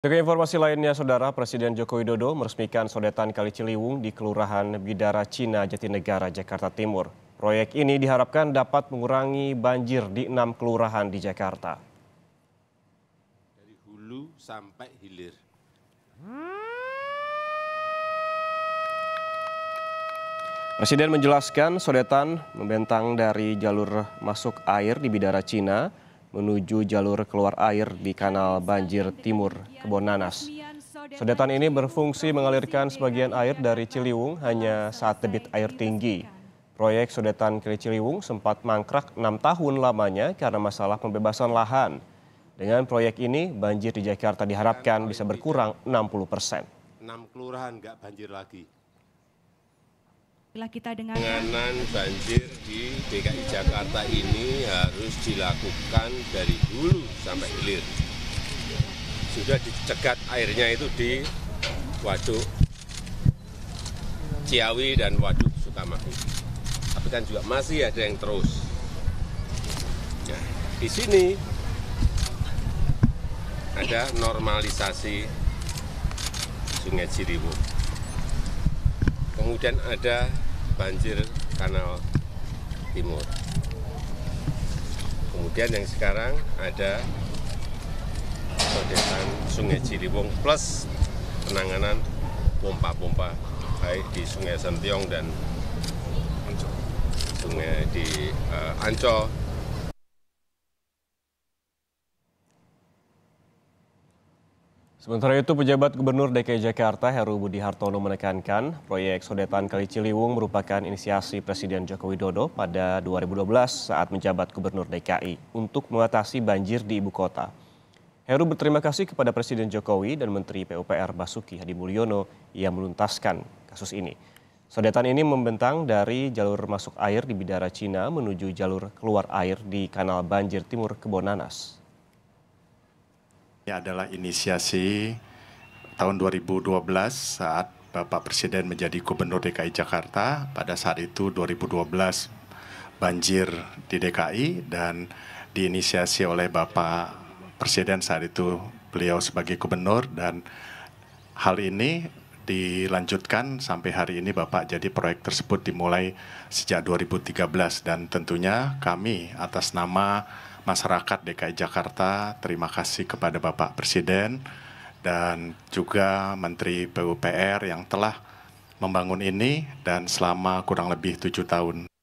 Sebagai informasi lainnya, Saudara Presiden Joko Widodo meresmikan sodetan Kali Ciliwung di Kelurahan Bidara Cina, Jatinegara, Jakarta Timur. Proyek ini diharapkan dapat mengurangi banjir di enam kelurahan di Jakarta. Dari hulu sampai hilir. Presiden menjelaskan sodetan membentang dari jalur masuk air di Bidara Cina menuju jalur keluar air di kanal banjir timur kebon nanas. Sedetan ini berfungsi mengalirkan sebagian air dari Ciliwung hanya saat debit air tinggi. Proyek sodetan Kali Ciliwung sempat mangkrak enam tahun lamanya karena masalah pembebasan lahan. Dengan proyek ini, banjir di Jakarta diharapkan bisa berkurang 60 persen. 6 kelurahan nggak banjir lagi. Setelah kita dengar penanganan banjir di DKI Jakarta ini harus dilakukan dari hulu sampai hilir. Sudah dicegat airnya itu di Waduk Ciawi dan Waduk Sukamahi. Tapi kan juga masih ada yang terus. Nah, di sini ada normalisasi Sungai Ciliwung kemudian ada banjir kanal timur kemudian yang sekarang ada sodetan sungai Ciliwung plus penanganan pompa-pompa baik di sungai Sentiong dan sungai di eh, Ancol Sementara itu, pejabat Gubernur DKI Jakarta Heru Budi Hartono menekankan proyek sodetan Kali Ciliwung merupakan inisiasi Presiden Joko Widodo pada 2012 saat menjabat Gubernur DKI untuk mengatasi banjir di ibu kota. Heru berterima kasih kepada Presiden Jokowi dan Menteri PUPR Basuki Hadi Mulyono yang meluntaskan kasus ini. Sodetan ini membentang dari jalur masuk air di Bidara Cina menuju jalur keluar air di Kanal Banjir Timur Kebonanas. Ini adalah inisiasi tahun 2012 saat Bapak Presiden menjadi Gubernur DKI Jakarta. Pada saat itu 2012 banjir di DKI dan diinisiasi oleh Bapak Presiden saat itu beliau sebagai gubernur dan hal ini dilanjutkan sampai hari ini Bapak jadi proyek tersebut dimulai sejak 2013 dan tentunya kami atas nama masyarakat DKI Jakarta, terima kasih kepada Bapak Presiden dan juga Menteri PUPR yang telah membangun ini dan selama kurang lebih tujuh tahun.